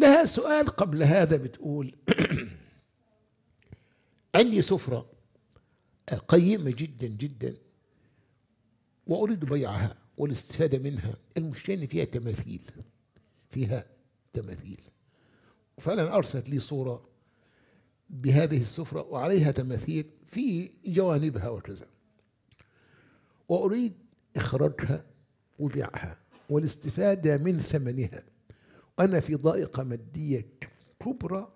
لها سؤال قبل هذا بتقول عندي سفرة قيمة جدا جدا وأريد بيعها والاستفادة منها المشكلة إن فيها تماثيل فيها تماثيل فعلا أرسلت لي صورة بهذه السفرة وعليها تماثيل في جوانبها وكذا وأريد إخراجها وبيعها والاستفادة من ثمنها وأنا في ضائقة مادية كبرى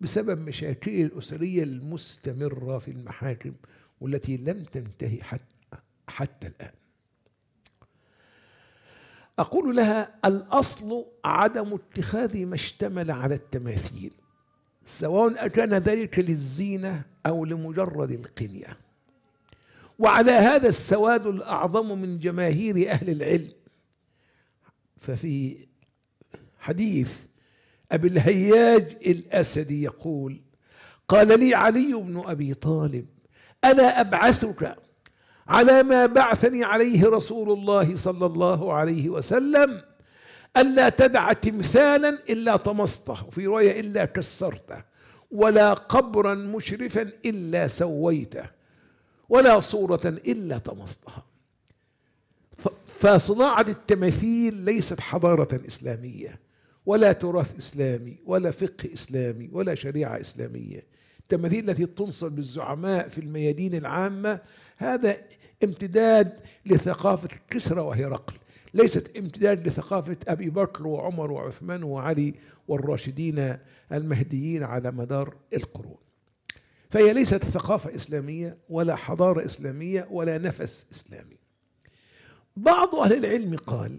بسبب مشاكلي الأسرية المستمرة في المحاكم والتي لم تنتهي حتى, حتى الآن أقول لها الأصل عدم اتخاذ ما اشتمل على التماثيل سواء أكان ذلك للزينة أو لمجرد القنية وعلى هذا السواد الأعظم من جماهير أهل العلم ففي حديث أبي الهياج الأسدي يقول قال لي علي بن أبي طالب ألا أبعثك على ما بعثني عليه رسول الله صلى الله عليه وسلم ألا تدع تمثالا إلا طمسته في رواية إلا كسرته ولا قبرا مشرفا إلا سويته ولا صورة إلا طمستها فصناعة التماثيل ليست حضارة إسلامية ولا تراث إسلامي ولا فقه إسلامي ولا شريعة إسلامية التماثيل التي تنصب للزعماء في الميادين العامة هذا امتداد لثقافة كسرى وهرقل ليست امتداد لثقافة أبي بكر وعمر وعثمان وعلي والراشدين المهديين على مدار القرون فهي ليست ثقافة إسلامية ولا حضارة إسلامية ولا نفس إسلامي بعض أهل العلم قال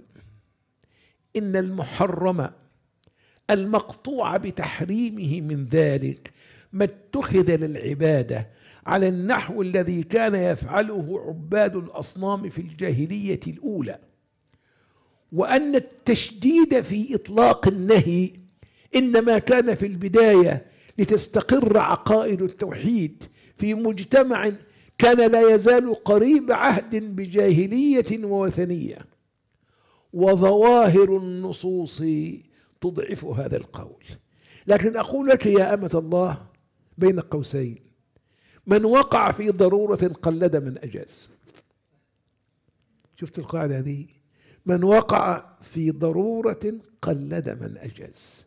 إن المحرم المقطوعه بتحريمه من ذلك ما اتخذ للعباده على النحو الذي كان يفعله عباد الاصنام في الجاهليه الاولى وان التشديد في اطلاق النهي انما كان في البدايه لتستقر عقائد التوحيد في مجتمع كان لا يزال قريب عهد بجاهليه ووثنيه وظواهر النصوص تضعف هذا القول لكن أقول لك يا أمة الله بين قوسين من وقع في ضرورة قلد من أجاز شفت القاعدة هذه من وقع في ضرورة قلد من أجاز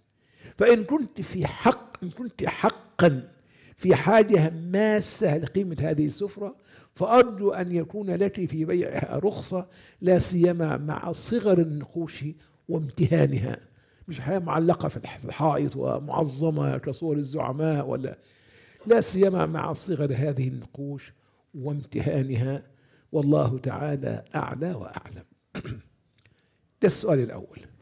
فإن كنت في حق إن كنت حقا في حاجة ماسة لقيمة هذه السفرة فأرجو أن يكون لك في بيعها رخصة لا سيما مع صغر النقوش وامتهانها مش حياه معلقه في الحائط ومعظمه كصور الزعماء ولا لا سيما مع صغر هذه النقوش وامتهانها والله تعالى اعلى واعلم ده السؤال الاول